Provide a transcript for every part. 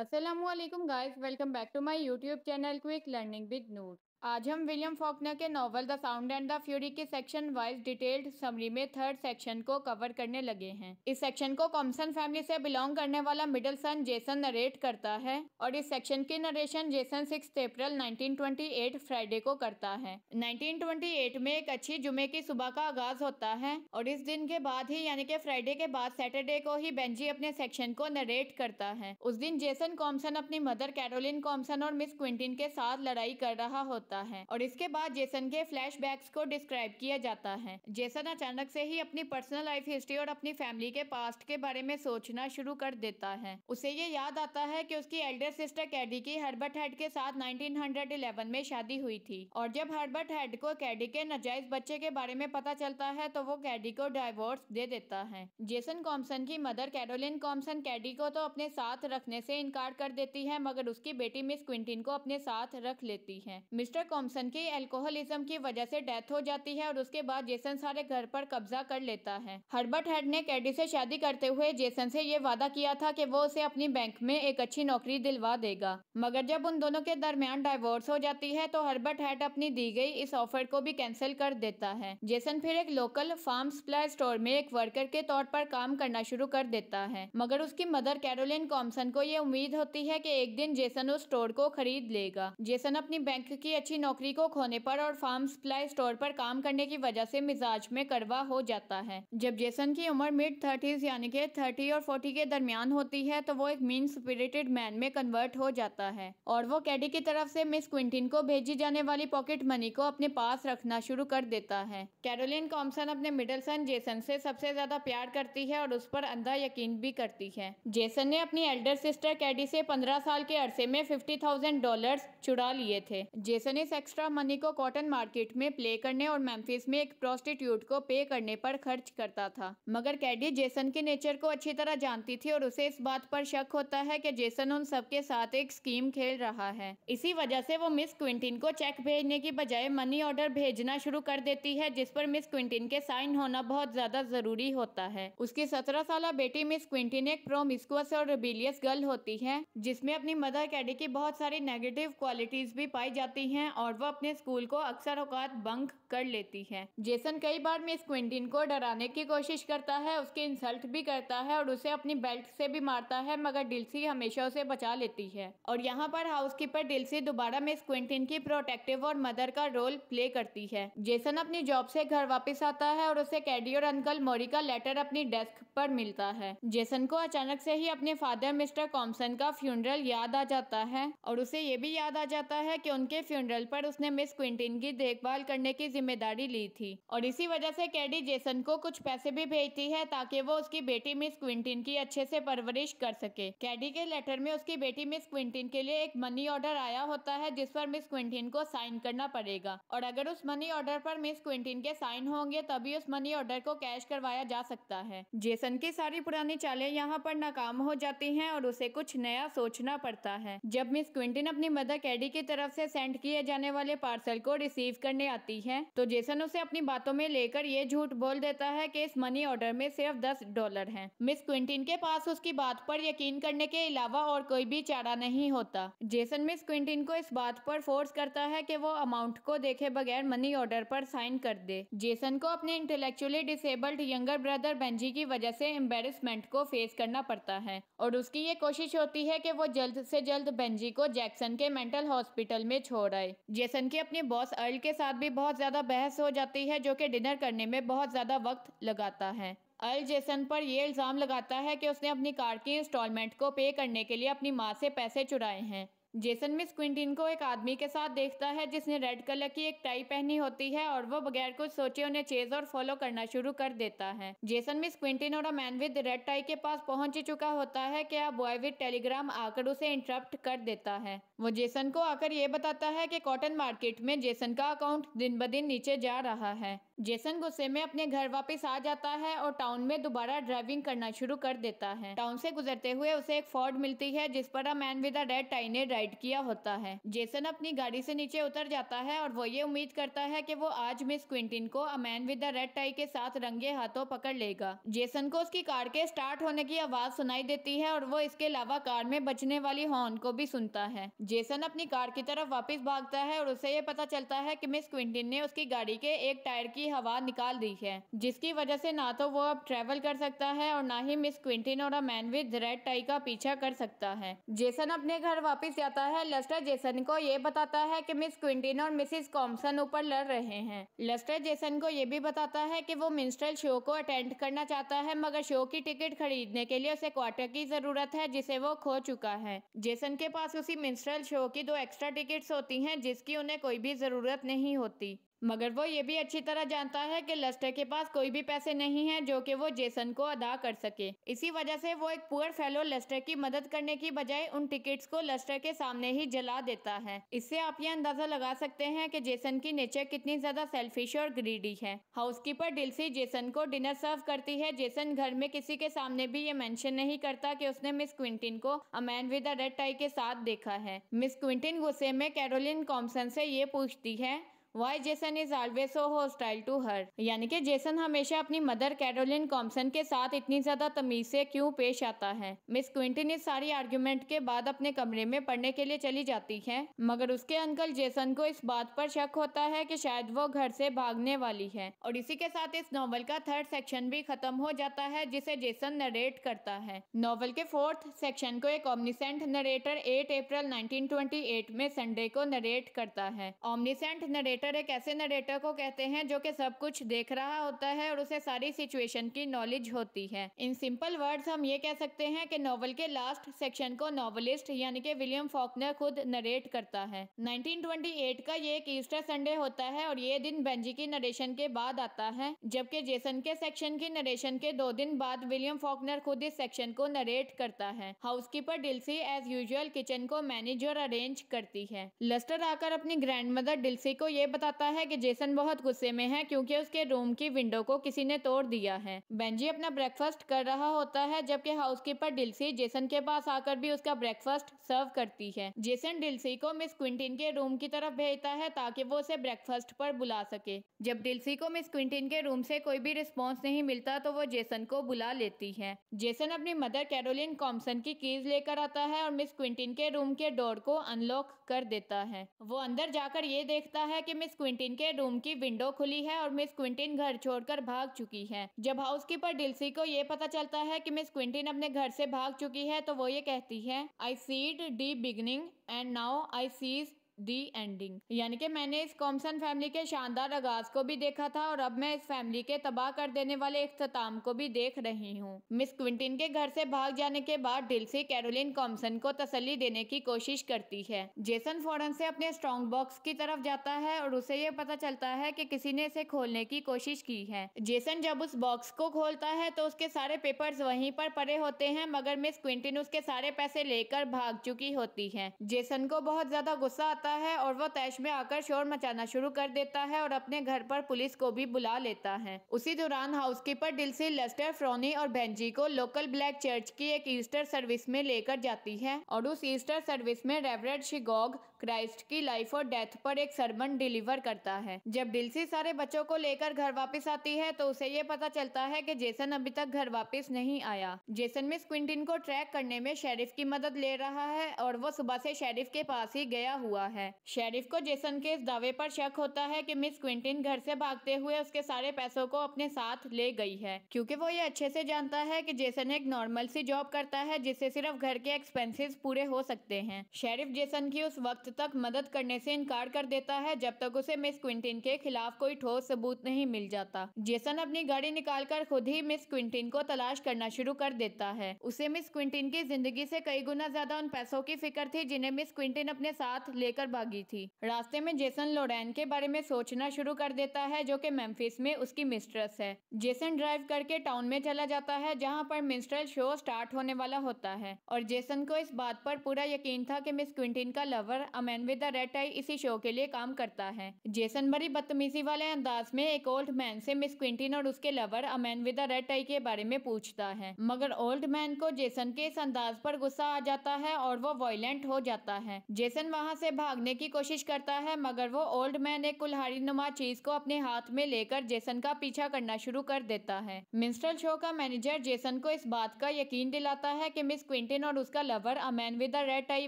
Assalamualaikum alaikum guys welcome back to my youtube channel quick learning with noor आज हम William Faulkner के novel the sound and the fury के section wise detailed summary में third section को cover करने लगे हैं इस सेक्शन को कॉम्सन फैमिली से बिलोंग करने वाला मिडिल सन जेसन नरेट करता है और इस सेक्शन की narration Jason six April 1928 Friday को करता है 1928 में एक अच्छी जुमे की सुबह का आगाज होता है और इस दिन के बाद ही यानी के फ्राइडे के बाद सैटरडे को ही बेंजी अपने सेक्शन को नरेट करता है उस दिन जेसन कॉमसन अपनी मदर कैरोलिन कॉमसन और मिस क्विंटिन के साथ लड़ाई कर रहा होता होता है और इसके बाद जेसन के फ्लैश को डिस्क्राइब किया जाता है जेसन अचानक से ही अपनी पर्सनल लाइफ हिस्ट्री और अपनी फैमिली के पास्ट के बारे में सोचना शुरू कर देता है उसे ये याद आता है कि उसकी एल्डर सिस्टर कैडी की हर्बर्ट हेड के साथ 1911 में शादी हुई थी और जब हर्बर्ट हेड को कैडी के नजायज बच्चे के बारे में पता चलता है तो वो कैडी को डाइवोर्स दे देता है जेसन कॉम्सन की मदर कैरोलिन कॉम्सन कैडी को तो अपने साथ रखने से इनकार कर देती है मगर उसकी बेटी मिस क्विंटिन को अपने साथ रख लेती है मिस्टर मिस्टर कॉम्सन की एल्कोहलिज्म की वजह से डेथ हो जाती है और उसके बाद जेसन सारे घर पर कब्जा कर लेता है हर्बर्ट हेड ने कैडी से शादी करते हुए जेसन से ये वादा किया था कि वो उसे अपनी बैंक में एक अच्छी नौकरी दिलवा देगा मगर जब उन दोनों के दरमियान डाइवोर्स हो जाती है तो हर्बर्ट हेड अपनी दी गई इस ऑफर को भी कैंसिल कर देता है जेसन फिर एक लोकल फार्म सप्लाई स्टोर में एक वर्कर के तौर पर काम करना शुरू कर देता है मगर उसकी मदर कैरोलिन कॉम्सन को ये उम्मीद होती है कि एक दिन जेसन उस स्टोर को खरीद लेगा जेसन अपनी बैंक की अच्छी नौकरी को खोने पर और फार्म सप्लाई स्टोर पर काम करने की वजह से मिजाज में कड़वा हो जाता है जब जेसन की उम्र मिड थर्टीज यानी कि थर्टी और फोर्टी के दरमियान होती है तो वो एक मीन स्पिरिटेड मैन में कन्वर्ट हो जाता है और वो कैडी की तरफ से मिस क्विंटिन को भेजी जाने वाली पॉकेट मनी को अपने पास रखना शुरू कर देता है कैरोलिन कॉम्सन अपने मिडल सन जेसन से सबसे ज्यादा प्यार करती है और उस पर अंधा यकीन भी करती है जेसन ने अपनी एल्डर सिस्टर कैडी से पंद्रह साल के अरसे में फिफ्टी थाउजेंड डॉलर चुरा लिए थे जेसन मैंने इस एक्स्ट्रा मनी को कॉटन मार्केट में प्ले करने और मेम्फिस में एक प्रोस्टिट्यूट को पे करने पर खर्च करता था मगर कैडी जेसन के नेचर को अच्छी तरह जानती थी और उसे इस बात पर शक होता है कि जेसन उन सबके साथ एक स्कीम खेल रहा है इसी वजह से वो मिस क्विंटिन को चेक भेजने की बजाय मनी ऑर्डर भेजना शुरू कर देती है जिस पर मिस क्विंटिन के साइन होना बहुत ज्यादा जरूरी होता है उसकी सत्रह साल बेटी मिस क्विंटिन एक प्रोमिस्कुअस और रिबिलियस गर्ल होती है जिसमें अपनी मदर कैडी की बहुत सारी नेगेटिव क्वालिटीज भी पाई जाती है हैं और वो अपने स्कूल को अक्सर औकात बंक कर लेती है जेसन कई बार मिस क्विंटिन को डराने की कोशिश करता है उसके इंसल्ट भी करता है और उसे अपनी बेल्ट से भी मारता है मगर डिल्सी हमेशा उसे बचा लेती है और यहाँ पर हाउस कीपर डिल्सी दोबारा मिस क्विंटिन की प्रोटेक्टिव और मदर का रोल प्ले करती है जेसन अपनी जॉब से घर वापस आता है और उसे कैडी और अंकल मोरी का लेटर अपनी डेस्क पर मिलता है जेसन को अचानक से ही अपने फादर मिस्टर कॉम्सन का फ्यूनरल याद आ जाता है और उसे ये भी याद आ जाता है कि उनके फ्यूनरल मेडल पर उसने मिस क्विंटिन की देखभाल करने की जिम्मेदारी ली थी और इसी वजह से कैडी जेसन को कुछ पैसे भी भेजती है ताकि वो उसकी बेटी मिस क्विंटिन की अच्छे से परवरिश कर सके कैडी के लेटर में उसकी बेटी मिस क्विंटिन के लिए एक मनी ऑर्डर आया होता है जिस पर मिस क्विंटिन को साइन करना पड़ेगा और अगर उस मनी ऑर्डर पर मिस क्विंटिन के साइन होंगे तभी उस मनी ऑर्डर को कैश करवाया जा सकता है जेसन की सारी पुरानी चालें यहाँ पर नाकाम हो जाती है और उसे कुछ नया सोचना पड़ता है जब मिस क्विंटिन अपनी मदर कैडी की तरफ से सेंड किए किए जाने वाले पार्सल को रिसीव करने आती है तो जेसन उसे अपनी बातों में लेकर ये झूठ बोल देता है कि इस मनी ऑर्डर में सिर्फ दस डॉलर हैं। मिस क्विंटिन के पास उसकी बात पर यकीन करने के अलावा और कोई भी चारा नहीं होता जेसन मिस क्विंटिन को इस बात पर फोर्स करता है की वो अमाउंट को देखे बगैर मनी ऑर्डर पर साइन कर दे जेसन को अपने intellectually disabled younger brother Benjy की वजह से एम्बेरसमेंट को फेस करना पड़ता है और उसकी ये कोशिश होती है कि वो जल्द से जल्द बेंजी को जैक्सन के मेंटल हॉस्पिटल में छोड़ आए गए जेसन के अपने बॉस अर्ल के साथ भी बहुत ज्यादा बहस हो जाती है जो कि डिनर करने में बहुत ज्यादा वक्त लगाता है अल जेसन पर यह इल्ज़ाम लगाता है कि उसने अपनी कार की इंस्टॉलमेंट को पे करने के लिए अपनी माँ से पैसे चुराए हैं जेसन मिस क्विंटिन को एक आदमी के साथ देखता है जिसने रेड कलर की एक टाई पहनी होती है और वो बगैर कुछ सोचे उन्हें चेज और फॉलो करना शुरू कर देता है जेसन मिस क्विंटिन और मैन विद रेड टाई के पास पहुंच चुका होता है कि अब बॉय विद टेलीग्राम आकर उसे इंटरप्ट कर देता है वो जेसन को आकर ये बताता है कि कॉटन मार्केट में जेसन का अकाउंट दिन ब दिन नीचे जा रहा है जेसन गुस्से में अपने घर वापस आ जाता है और टाउन में दोबारा ड्राइविंग करना शुरू कर देता है टाउन से गुजरते हुए उसे एक फोर्ड मिलती है जिस पर a man with a red tie ने राइड किया होता है जेसन अपनी गाड़ी से नीचे उतर जाता है और वो ये उम्मीद करता है कि वो आज मिस क्विंटिन को a man with a red tie के साथ रंगे हाथों पकड़ लेगा जेसन को उसकी कार के स्टार्ट होने की आवाज सुनाई देती है और वो इसके अलावा कार में बचने वाली हॉर्न को भी सुनता है जेसन अपनी कार की तरफ वापिस भागता है और उसे ये पता चलता है की मिस क्विंटिन ने उसकी गाड़ी के एक टायर की की हवा निकाल दी है जिसकी वजह से ना तो वो अब ट्रेवल कर सकता है और ना ही मिस क्विंटिन और मैन विद रेड टाई का पीछा कर सकता है जेसन अपने घर वापस जाता है लस्टर जेसन को ये बताता है कि मिस क्विंटिन और मिसिस कॉम्सन ऊपर लड़ रहे हैं लस्टर जेसन को ये भी बताता है कि वो मिंस्ट्रल शो को अटेंड करना चाहता है मगर शो की टिकट खरीदने के लिए उसे क्वार्टर की जरूरत है जिसे वो खो चुका है जेसन के पास उसी मिंस्ट्रल शो की दो एक्स्ट्रा टिकट्स होती हैं जिसकी उन्हें कोई भी जरूरत नहीं होती मगर वो ये भी अच्छी तरह जानता है कि लस्टर के पास कोई भी पैसे नहीं है जो कि वो जेसन को अदा कर सके इसी वजह से वो एक पुअर फेलो लस्टर की मदद करने की बजाय उन टिकट्स को लस्टर के सामने ही जला देता है इससे आप ये अंदाजा लगा सकते हैं कि जेसन की नेचर कितनी ज्यादा सेल्फिश और ग्रीडी है हाउस कीपर डिल्सी जेसन को डिनर सर्व करती है जेसन घर में किसी के सामने भी ये मैंशन नहीं करता की उसने मिस क्विंटिन को a man with a red tie के साथ देखा है मिस क्विंटिन गुस्से में कैरोलिन कॉम्सन से ये पूछती है why Jason is always so hostile to her यानी कि जेसन हमेशा अपनी मदर कैरोलिन कॉम्सन के साथ इतनी ज्यादा तमीज से क्यों पेश आता है मिस क्विंटिन इस सारी आर्ग्यूमेंट के बाद अपने कमरे में पढ़ने के लिए चली जाती है मगर उसके अंकल जेसन को इस बात पर शक होता है कि शायद वो घर से भागने वाली है और इसी के साथ इस नॉवल का थर्ड सेक्शन भी खत्म हो जाता है जिसे जेसन नरेट करता है नॉवल के फोर्थ सेक्शन को एक ऑमनीसेंट नरेटर 8 अप्रैल 1928 में संडे को नरेट करता है ऑमनीसेंट नरेटर नरेटर एक ऐसे नरेटर को कहते हैं जो कि सब कुछ देख रहा होता है और उसे सारी सिचुएशन की नॉलेज होती है इन सिंपल वर्ड्स हम ये कह सकते हैं कि नॉवल के लास्ट सेक्शन को नॉवलिस्ट यानी कि विलियम फॉकनर खुद नरेट करता है 1928 का ये एक ईस्टर संडे होता है और ये दिन बेंजी की नरेशन के बाद आता है जबकि जेसन के सेक्शन की नरेशन के दो दिन बाद विलियम फॉकनर खुद इस सेक्शन को नरेट करता है housekeeper Dilsey as usual kitchen को मैनेज और अरेंज करती है लस्टर आकर अपनी ग्रैंड मदर डिल्सी को ये बताता है कि जेसन बहुत गुस्से में है क्योंकि उसके रूम की विंडो को किसी ने तोड़ दिया है बेंजी अपना ब्रेकफास्ट कर रहा होता है जबकि हाउसकीपर डिल्सी जेसन के पास आकर भी उसका ब्रेकफास्ट सर्व करती है जेसन डिल्सी को मिस क्विंटिन के रूम की तरफ भेजता है ताकि वो उसे ब्रेकफास्ट पर बुला सके जब डिल्सी को मिस क्विंटिन के रूम से कोई भी रिस्पॉन्स नहीं मिलता तो वो जेसन को बुला लेती है जेसन अपनी मदर कैरोलिन कॉम्सन की कीज लेकर आता है और मिस क्विंटिन के रूम के डोर को अनलॉक कर देता है वो अंदर जाकर ये देखता है कि मिस क्विंटिन के रूम की विंडो खुली है और मिस क्विंटिन घर छोड़कर भाग चुकी है जब हाउस कीपर डिल्सी को ये पता चलता है कि मिस क्विंटिन अपने घर से भाग चुकी है तो वो ये कहती है I seed the beginning and now I sees the ending यानी कि मैंने इस कॉम्सन फैमिली के शानदार आगाज को भी देखा था और अब मैं इस फैमिली के तबाह कर देने वाले अख्ताम को भी देख रही हूँ मिस क्विंटिन के घर से भाग जाने के बाद डिल्सी कैरोलिन कॉम्सन को तसली देने की कोशिश करती है जेसन फौरन से अपने स्ट्रॉन्ग बॉक्स की तरफ जाता है और उसे ये पता चलता है कि किसी ने इसे खोलने की कोशिश की है जेसन जब उस बॉक्स को खोलता है तो उसके सारे पेपर वहीं पर पड़े होते हैं मगर मिस क्विंटिन उसके सारे पैसे लेकर भाग चुकी होती है जेसन को बहुत ज्यादा गुस्सा आता जाता है और वो तैश में आकर शोर मचाना शुरू कर देता है और अपने घर पर पुलिस को भी बुला लेता है उसी दौरान हाउसकीपर डिल्सी लस्टर फ्रोनी और बेंजी को लोकल ब्लैक चर्च की एक ईस्टर सर्विस में लेकर जाती है और उस ईस्टर सर्विस में रेवरेड शिगोग क्राइस्ट की लाइफ और डेथ पर एक सरमन डिलीवर करता है जब डिल्सी सारे बच्चों को लेकर घर वापस आती है तो उसे ये पता चलता है की जेसन अभी तक घर वापिस नहीं आया जेसन मिस क्विंटिन को ट्रैक करने में शेरिफ की मदद ले रहा है और वो सुबह से शेरिफ के पास ही गया हुआ है है शेरिफ को जेसन के इस दावे पर शक होता है कि मिस क्विंटिन घर से भागते हुए उसके सारे पैसों को अपने साथ ले गई है क्योंकि वो ये अच्छे से जानता है कि जेसन एक नॉर्मल सी जॉब करता है जिससे सिर्फ घर के एक्सपेंसेस पूरे हो सकते हैं शेरिफ जेसन की उस वक्त तक मदद करने से इनकार कर देता है जब तक उसे मिस क्विंटिन के खिलाफ कोई ठोस सबूत नहीं मिल जाता जेसन अपनी गाड़ी कर खुद ही मिस क्विंटिन को तलाश करना शुरू कर देता है उसे मिस क्विंटिन की जिंदगी से कई गुना ज्यादा उन पैसों की फिक्र थी जिन्हें मिस क्विंटिन अपने साथ लेकर भागी थी रास्ते में जेसन लोरेन के बारे में सोचना शुरू कर देता है जो कि मेम्फिस में उसकी मिस्ट्रेस है जेसन ड्राइव करके टाउन में चला जाता है जहाँ पर मिस्ट्रल शो स्टार्ट होने वाला होता है और जेसन को इस बात पर पूरा यकीन था कि मिस क्विंटिन का lover a man with red tie इसी शो के लिए काम करता है जेसन बड़ी बदतमीजी वाले अंदाज में एक ओल्ड मैन से मिस क्विंटिन और उसके lover a man with red tie के बारे में पूछता है मगर ओल्ड मैन को जेसन के इस अंदाज पर गुस्सा आ जाता है और वो वॉयलेंट हो जाता है जेसन वहाँ से भाग भागने की कोशिश करता है मगर वो ओल्ड मैन एक कुल्हाड़ी नुमा चीज को अपने हाथ में लेकर जेसन का पीछा करना शुरू कर देता है मिस्टर शो का मैनेजर जेसन को इस बात का यकीन दिलाता है कि मिस क्विंटिन और उसका lover a man with red tie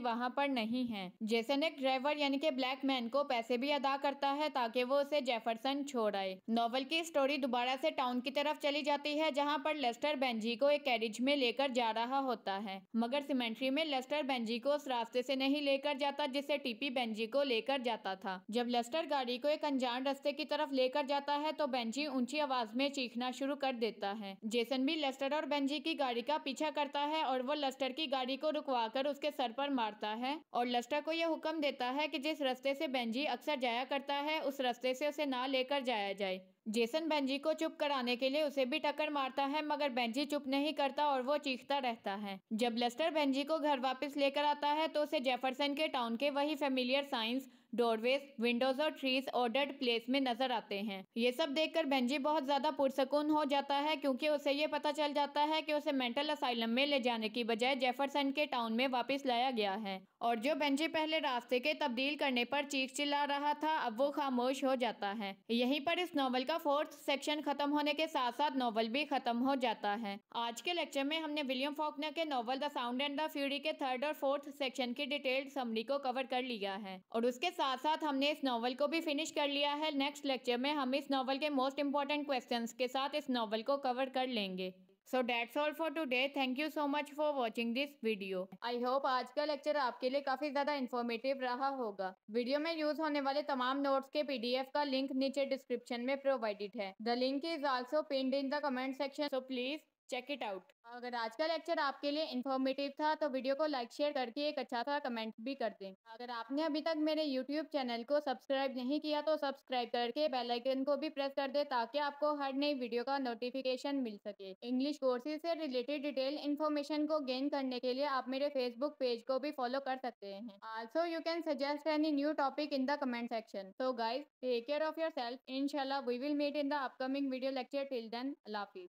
वहाँ पर नहीं है जेसन एक ड्राइवर यानी कि ब्लैक मैन को पैसे भी अदा करता है ताकि वो उसे जेफरसन छोड़ आए नॉवल की स्टोरी दोबारा से टाउन की तरफ चली जाती है जहाँ पर लेस्टर बेंजी को एक कैरिज में लेकर जा रहा होता है मगर सिमेंट्री में लेस्टर बेंजी को उस रास्ते से नहीं लेकर जाता जिसे टीपी भी बेंजी को लेकर जाता था जब लेस्टर गाड़ी को एक अनजान रास्ते की तरफ लेकर जाता है तो बेंजी ऊंची आवाज में चीखना शुरू कर देता है जेसन भी लस्टर और बेंजी की गाड़ी का पीछा करता है और वो लस्टर की गाड़ी को रुकवाकर उसके सर पर मारता है और लस्टर को यह हुक्म देता है कि जिस रस्ते से बेंजी अक्सर जाया करता है उस रस्ते से उसे ना लेकर जाया जाए जेसन बेंजी को चुप कराने के लिए उसे भी टक्कर मारता है मगर बेंजी चुप नहीं करता और वो चीखता रहता है जब लस्टर बेंजी को घर वापस लेकर आता है तो उसे जेफरसन के टाउन के वही फेमिलियर साइंस डोरवेज विंडोज और ट्रीज ऑर्डर्ड प्लेस में नजर आते हैं ये सब देखकर बेंजी बहुत ज्यादा पुरसकून हो जाता है क्योंकि उसे ये पता चल जाता है कि उसे मेंटल असाइलम में ले जाने की बजाय जेफरसन के टाउन में वापस लाया गया है और जो बेंजी पहले रास्ते के तब्दील करने पर चीख चिल्ला रहा था अब वो खामोश हो जाता है यहीं पर इस नॉवल का फोर्थ सेक्शन खत्म होने के साथ साथ नॉवल भी खत्म हो जाता है आज के लेक्चर में हमने विलियम फॉकनर के novel the sound and the fury के थर्ड और फोर्थ सेक्शन की डिटेल्ड समरी को कवर कर लिया है और उसके साथ साथ हमने इस नावल को भी फिनिश कर लिया है नेक्स्ट लेक्चर में हम इस नावल के मोस्ट इंपॉर्टेंट क्वेश्चन के साथ इस नावल को कवर कर लेंगे so that's all for today thank you so much for watching this video I hope आज का लेक्चर आपके लिए काफी ज्यादा इन्फॉर्मेटिव रहा होगा वीडियो में यूज होने वाले तमाम नोट्स के पीडीएफ का लिंक नीचे डिस्क्रिप्शन में प्रोवाइडेड है the link is also pinned in the comment section so please check it out अगर आज का लेक्चर आपके लिए इन्फॉर्मेटिव था तो वीडियो को लाइक शेयर करके एक अच्छा सा कमेंट भी कर दें अगर आपने अभी तक मेरे यूट्यूब चैनल को सब्सक्राइब नहीं किया तो सब्सक्राइब करके बेल आइकन को भी प्रेस कर दे ताकि आपको हर नई वीडियो का नोटिफिकेशन मिल सके इंग्लिश कोर्सेज से रिलेटेड डिटेल इन्फॉर्मेशन को गेन करने के लिए आप मेरे फेसबुक पेज को भी फॉलो कर सकते हैं also you can suggest any new topic in the comment section so guys take care of yourself इनशाला we will meet in the upcoming video lecture till then Allah